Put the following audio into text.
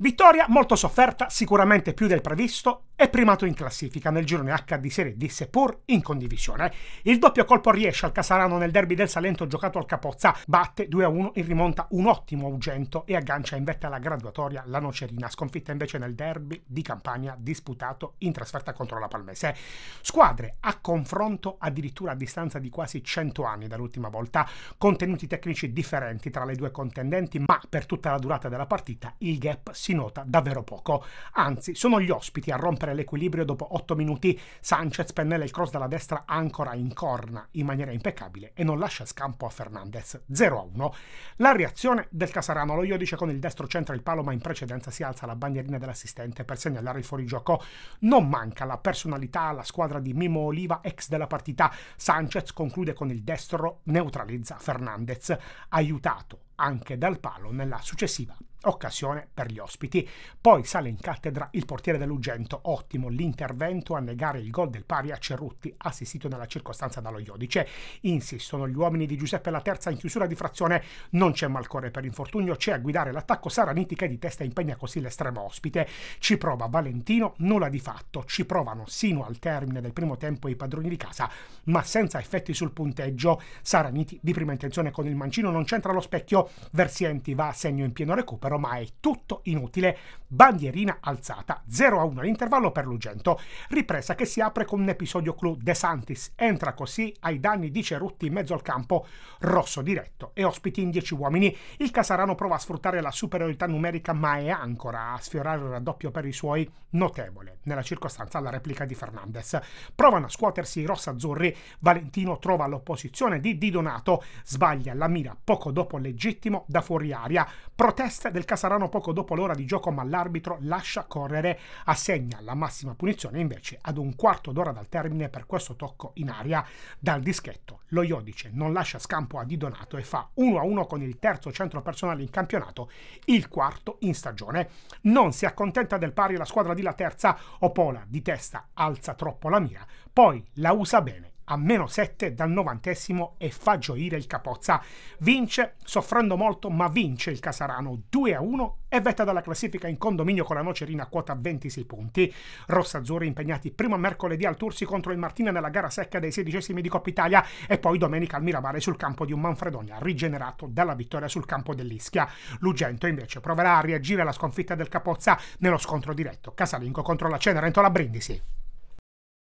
Vittoria molto sofferta, sicuramente più del previsto, è primato in classifica nel girone H di Serie D, seppur in condivisione. Il doppio colpo riesce al Casarano nel derby del Salento giocato al Capozza, batte 2-1 in rimonta un ottimo Augento e aggancia in vetta alla graduatoria la Nocerina, sconfitta invece nel derby di Campania disputato in trasferta contro la Palmese. Squadre a confronto addirittura a distanza di quasi 100 anni dall'ultima volta, contenuti tecnici differenti tra le due contendenti, ma per tutta la durata della partita il gap si nota davvero poco. Anzi, sono gli ospiti a rompere rompere l'equilibrio dopo 8 minuti Sanchez pennella il cross dalla destra ancora in corna in maniera impeccabile e non lascia scampo a Fernandez 0-1. La reazione del Casarano, lo Iodice con il destro centra il palo ma in precedenza si alza la bandierina dell'assistente per segnalare il fuorigioco. Non manca la personalità alla squadra di Mimo Oliva ex della partita. Sanchez conclude con il destro, neutralizza Fernandez, aiutato anche dal palo nella successiva occasione per gli ospiti. Poi sale in cattedra il portiere dell'Ugento, ottimo l'intervento a negare il gol del pari a Cerrutti, assistito nella circostanza dallo Iodice. Insistono gli uomini di Giuseppe La Terza in chiusura di frazione, non c'è Malcore per infortunio, c'è a guidare l'attacco Saraniti che di testa impegna così l'estremo ospite. Ci prova Valentino, nulla di fatto, ci provano sino al termine del primo tempo i padroni di casa, ma senza effetti sul punteggio. Saraniti di prima intenzione con il mancino non c'entra lo specchio, Versienti va a segno in pieno recupero, ma è tutto inutile. Bandierina alzata, 0 a 1 all'intervallo per Lugento, ripresa che si apre con un episodio clou. De Santis entra così ai danni di Cerutti in mezzo al campo, rosso diretto e ospiti in 10 uomini. Il Casarano prova a sfruttare la superiorità numerica ma è ancora a sfiorare il raddoppio per i suoi notevole, nella circostanza la replica di Fernandez. Provano a scuotersi i rossazzurri, Valentino trova l'opposizione di Di Donato, sbaglia la mira poco dopo legittimo da fuori aria, protesta del Casarano poco dopo l'ora di gioco, ma l'arbitro lascia correre, assegna la massima punizione invece ad un quarto d'ora dal termine per questo tocco in aria dal dischetto. Lo Iodice non lascia scampo a Di Donato e fa 1-1 con il terzo centro personale in campionato, il quarto in stagione. Non si accontenta del pari la squadra di La Terza, Opola di testa alza troppo la mira, poi la usa bene a meno 7 dal 90 e fa gioire il Capozza. Vince, soffrendo molto, ma vince il Casarano 2 a 1 e vetta dalla classifica in condominio con la Nocerina a quota 26 punti. Rossazzurri impegnati prima mercoledì al Tursi contro il Martina nella gara secca dei sedicesimi di Coppa Italia e poi domenica al Mirabale sul campo di un Manfredonia rigenerato dalla vittoria sul campo dell'Ischia. Lugento invece proverà a reagire alla sconfitta del Capozza nello scontro diretto casalingo contro la Cenerentola Brindisi.